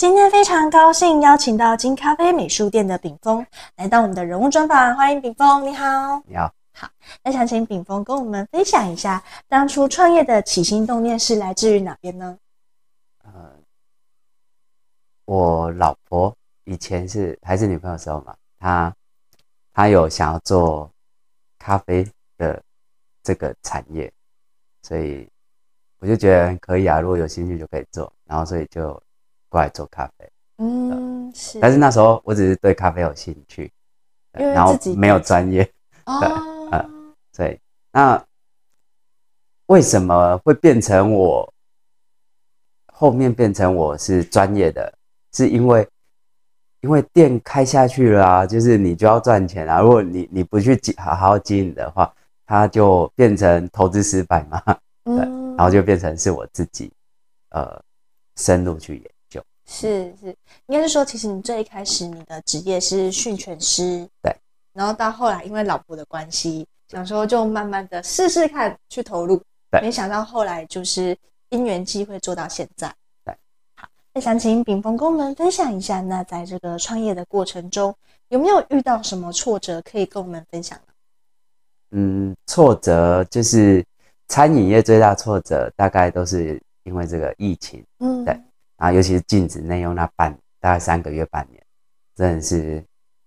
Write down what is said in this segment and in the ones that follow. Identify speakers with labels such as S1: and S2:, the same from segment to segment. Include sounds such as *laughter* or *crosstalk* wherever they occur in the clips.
S1: 今天非常高兴邀请到金咖啡美术店的炳峰来到我们的人物专访，欢迎炳峰，你好，
S2: 你好，好，
S1: 那想请炳峰跟我们分享一下当初创业的起心动念是来自于哪边呢？呃，
S2: 我老婆以前是还是女朋友时候嘛，她她有想要做咖啡的这个产业，所以我就觉得可以啊，如果有兴趣就可以做，然后所以就。过来做咖啡，
S1: 嗯，是，但是那时
S2: 候我只是对咖啡有兴趣，然后没有专业，*laughs* 对，嗯，对，那为什么会变成我后面变成我是专业的？是因为因为店开下去了，就是你就要赚钱啊，如果你你不去好好经营的话，它就变成投资失败嘛，*laughs* 嗯，然后就变成是我自己呃深入去研。
S1: 是是，应该是说，其实你最一开始你的职业是训犬师，对。然后到后来，因为老婆的关系，想说就慢慢的试试看去投入，对。没想到后来就是因缘机会做到现在，对。好，那想请炳峰跟我们分享一下，那在这个创业的过程中，有没有遇到什么挫折可以跟我们分享？
S2: 嗯，挫折就是餐饮业最大挫折，大概都是因为这个疫情，嗯，对。啊，尤其是禁止内用那半，大概三个月、半年，真的是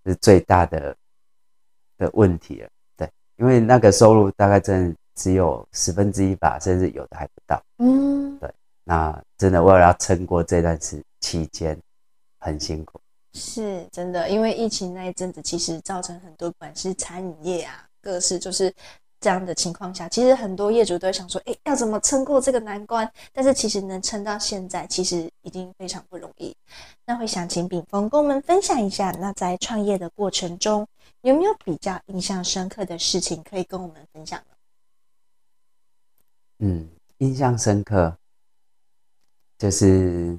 S2: 是最大的的问题了。对，因为那个收入大概真的只有十分之一吧，甚至有的还不到。嗯，对。那真的为了要撑过这段时期间，很辛苦。
S1: 是真的，因为疫情那一阵子，其实造成很多，不管是餐饮业啊，各式就是。这样的情况下，其实很多业主都想说：“哎，要怎么撑过这个难关？”但是其实能撑到现在，其实已经非常不容易。那会想请炳峰跟我们分享一下，那在创业的过程中，有没有比较印象深刻的事情可以跟我们分享呢？
S2: 嗯，印象深刻就是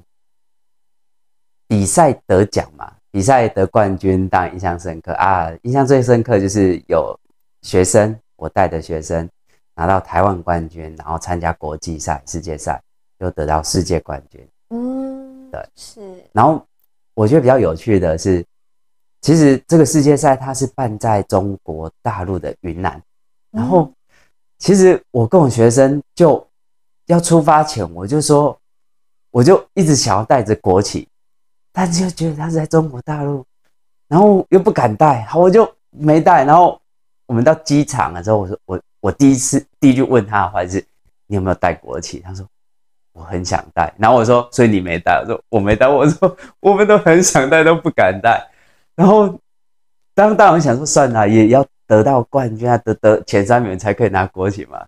S2: 比赛得奖嘛，比赛得冠军当然印象深刻啊。印象最深刻就是有学生。我带着学生拿到台湾冠军，然后参加国际赛、世界赛，又得到世界冠军。嗯，对，是。然后我觉得比较有趣的是，其实这个世界赛它是办在中国大陆的云南。然后，其实我跟我学生就要出发前，我就说，我就一直想要带着国旗，但是又觉得它在中国大陆，然后又不敢带，好，我就没带，然后。我们到机场了之后，我说我我第一次第一句问他的话是，你有没有带国旗？他说我很想带。然后我说，所以你没带？我说我没带。我说我们都很想带，都不敢带。然后当大王想说算了，也要得到冠军啊，得得前三名才可以拿国旗嘛。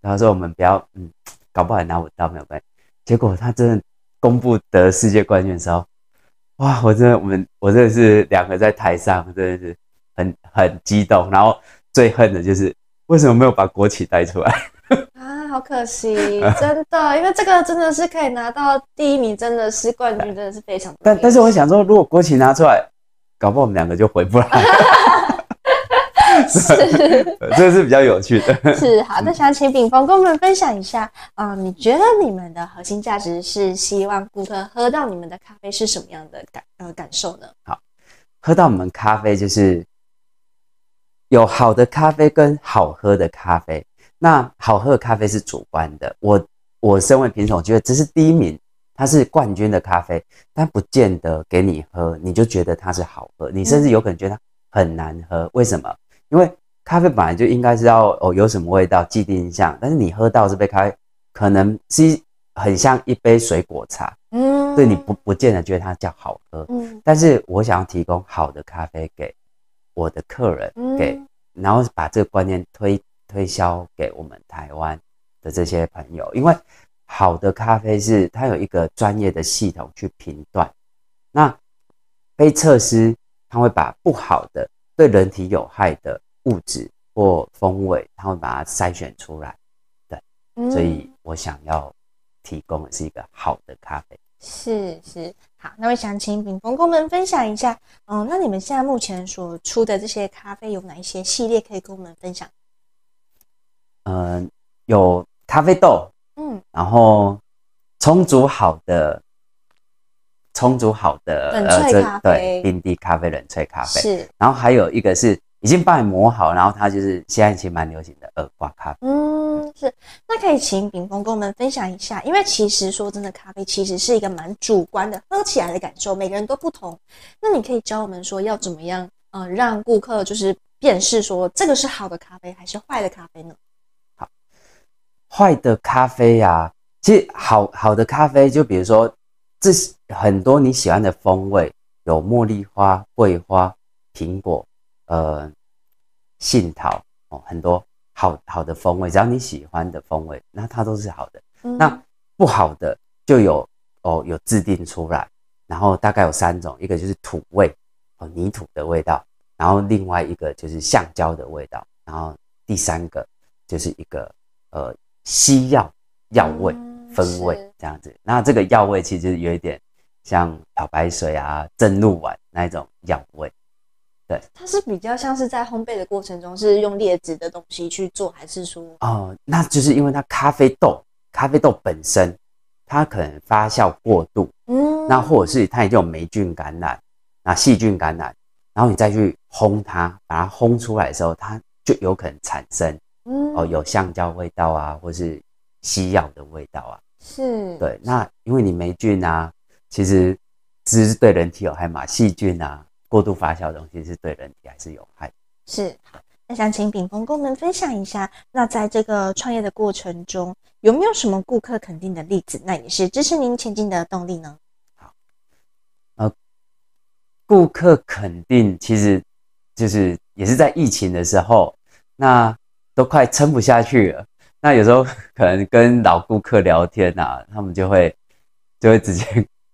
S2: 然后说我们不要，嗯，搞不好拿不到没有办。结果他真的公布得世界冠军的时候，哇！我真的，我们我真的是两个在台上真的是很很激动，然后。最恨的就是为什么没有把国企带出来
S1: *laughs* 啊！好可惜，真的，因为这个真的是可以拿到第一名，真的是冠军，真的是非常。
S2: 但但是我想说，如果国企拿出来，搞不好我们两个就回不来。*laughs*
S1: 是，*laughs* 这个
S2: 是比较有趣的。是
S1: 好，那想请炳峰跟我们分享一下啊，你觉得你们的核心价值是希望顾客喝到你们的咖啡是什么样的感呃感受呢？好，
S2: 喝到我们咖啡就是。有好的咖啡跟好喝的咖啡，那好喝的咖啡是主观的。我我身为评审，我觉得这是第一名，它是冠军的咖啡，但不见得给你喝，你就觉得它是好喝，你甚至有可能觉得它很难喝。为什么？因为咖啡本来就应该是要哦有什么味道，既定印象。但是你喝到这杯咖啡，可能是很像一杯水果茶，嗯，对你不不见得觉得它叫好喝。嗯，但是我想要提供好的咖啡给我的客人，给。然后把这个观念推推销给我们台湾的这些朋友，因为好的咖啡是它有一个专业的系统去评断，那被测试，他会把不好的、对人体有害的物质或风味，他会把它筛选出来，对，所以我想要提供的是一个好的咖啡。
S1: 是是好，那我想请峰跟我们分享一下，嗯，那你们现在目前所出的这些咖啡有哪一些系列可以跟我们分享？
S2: 嗯，有咖啡豆，嗯，然后充足好的，充足好的冷呃，对冰滴咖啡、冷萃咖啡，是，然后还有一个是已经帮你磨好，然后它就是现在其实蛮流行的耳挂咖啡，
S1: 嗯，是。可以请饼峰跟我们分享一下，因为其实说真的，咖啡其实是一个蛮主观的，喝起来的感受，每个人都不同。那你可以教我们说要怎么样，嗯，让顾客就是辨识说这个是好的咖啡还是坏的咖啡呢？好，
S2: 坏的咖啡呀，其实好好的咖啡，就比如说这是很多你喜欢的风味，有茉莉花、桂花、苹果、呃、杏桃哦，很多。好好的风味，只要你喜欢的风味，那它都是好的。那不好的就有哦，有制定出来，然后大概有三种，一个就是土味，哦泥土的味道；然后另外一个就是橡胶的味道；然后第三个就是一个呃西药药味风味这样子。那这个药味其实有一点像漂白水啊、蒸露丸那一种药味。
S1: 它是比较像是在烘焙的过程中是用劣质的东西去做，还是说？
S2: 哦，那就是因为它咖啡豆，咖啡豆本身它可能发酵过度，嗯，那或者是它已有霉菌感染啊、细菌感染，然后你再去烘它，把它烘出来的时候，它就有可能产生，嗯，哦，有橡胶味道啊，或是西药的味道啊，
S1: 是，对，
S2: 那因为你霉菌啊，其实只是对人体有害嘛，细菌啊。过度发酵的东西是对人体还是有害？
S1: 是。那想请炳峰我能分享一下，那在这个创业的过程中，有没有什么顾客肯定的例子？那也是支持您前进的动力呢？好。
S2: 呃，顾客肯定，其实就是也是在疫情的时候，那都快撑不下去了。那有时候可能跟老顾客聊天啊，他们就会就会直接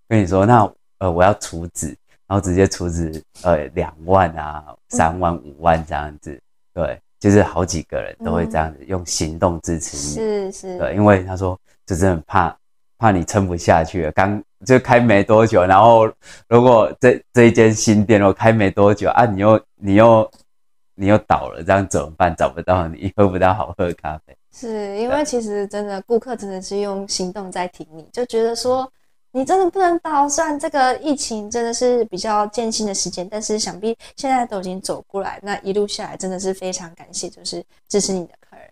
S2: 跟你说：“那呃，我要除脂。”然后直接出资，呃，两万啊，三万、五万这样子，对，就是好几个人都会这样子用行动支持你，是是，对，因为他说就真的怕怕你撑不下去了，刚就开没多久，然后如果这这一间新店又开没多久啊，你又你又你又倒了，这样怎么办？找不到你，*laughs* 喝不到好喝的咖啡，
S1: 是因为其实真的顾客真的是用行动在挺你，就觉得说。你真的不能倒算，这个疫情真的是比较艰辛的时间，但是想必现在都已经走过来，那一路下来真的是非常感谢，就是支持你的客人。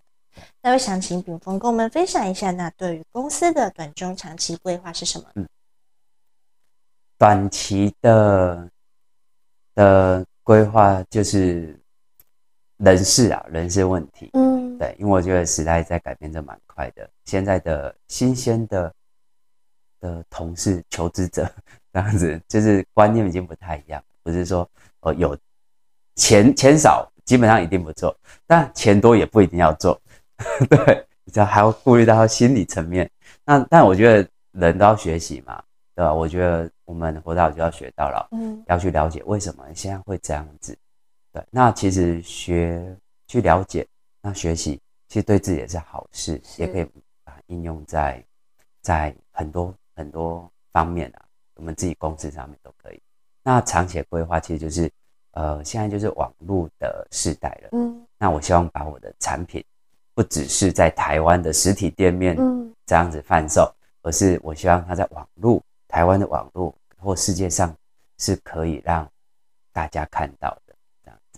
S1: 那我想请炳峰跟我们分享一下，那对于公司的短中长期规划是什么？
S2: 嗯，短期的的规划就是人事啊，人事问题。嗯，对，因为我觉得时代在改变的蛮快的，现在的新鲜的。的同事、求职者这样子，就是观念已经不太一样。不是说哦，有钱钱少，基本上一定不做；但钱多也不一定要做。*laughs* 对，道，还要顾虑到心理层面。那但我觉得人都要学习嘛，对吧？我觉得我们活到就要学到老，嗯，要去了解为什么现在会这样子。对，那其实学去了解，那学习其实对自己也是好事，也可以啊应用在在很多。很多方面啊，我们自己公司上面都可以。那长的规划，其实就是，呃，现在就是网络的时代了。嗯，那我希望把我的产品，不只是在台湾的实体店面这样子贩售，而是我希望它在网络，台湾的网络或世界上，是可以让大家看到。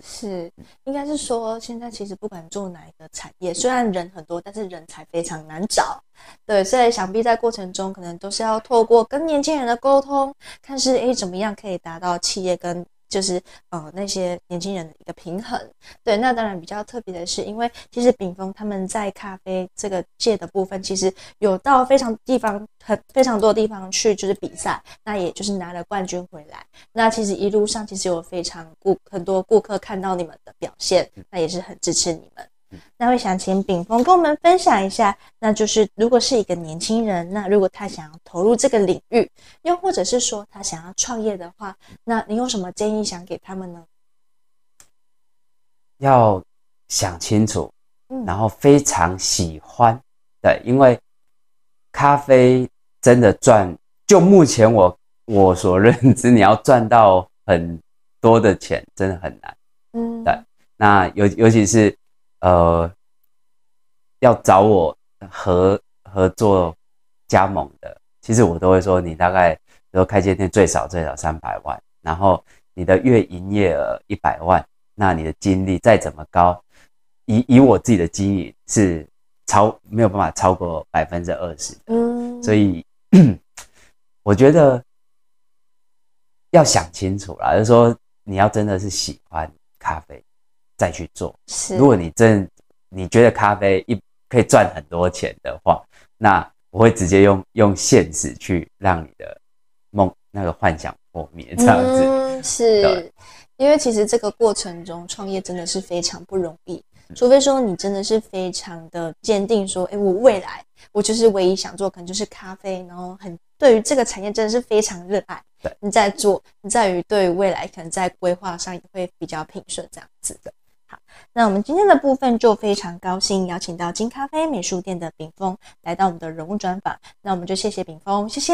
S1: 是，应该是说，现在其实不管做哪一个产业，虽然人很多，但是人才非常难找。对，所以想必在过程中，可能都是要透过跟年轻人的沟通，看是诶怎么样可以达到企业跟。就是呃那些年轻人的一个平衡，对，那当然比较特别的是，因为其实炳峰他们在咖啡这个界的部分，其实有到非常地方、很非常多地方去，就是比赛，那也就是拿了冠军回来。那其实一路上其实有非常顾很多顾客看到你们的表现，那也是很支持你们。那会想请炳峰跟我们分享一下，那就是如果是一个年轻人，那如果他想要投入这个领域，又或者是说他想要创业的话，那你有什么建议想给他们呢？
S2: 要想清楚，然后非常喜欢，对，因为咖啡真的赚，就目前我我所认知，你要赚到很多的钱真的很难，嗯，对，那尤尤其是。呃，要找我合合作加盟的，其实我都会说，你大概比如开间店最少最少三百万，然后你的月营业额一百万，那你的精力再怎么高，以以我自己的经验是超没有办法超过百分之二十。嗯，所以我觉得要想清楚啦，就说你要真的是喜欢咖啡。再去做。是，如果你真你觉得咖啡一可以赚很多钱的话，那我会直接用用现实去让你的梦那个幻想破灭。这样子，
S1: 是因为其实这个过程中创业真的是非常不容易，除非说你真的是非常的坚定，说哎，我未来我就是唯一想做可能就是咖啡，然后很对于这个产业真的是非常热爱。对你在做，你在于对未来可能在规划上也会比较平顺这样子的。那我们今天的部分就非常高兴邀请到金咖啡美术店的炳峰来到我们的人物专访。那我们就谢谢炳峰，谢谢。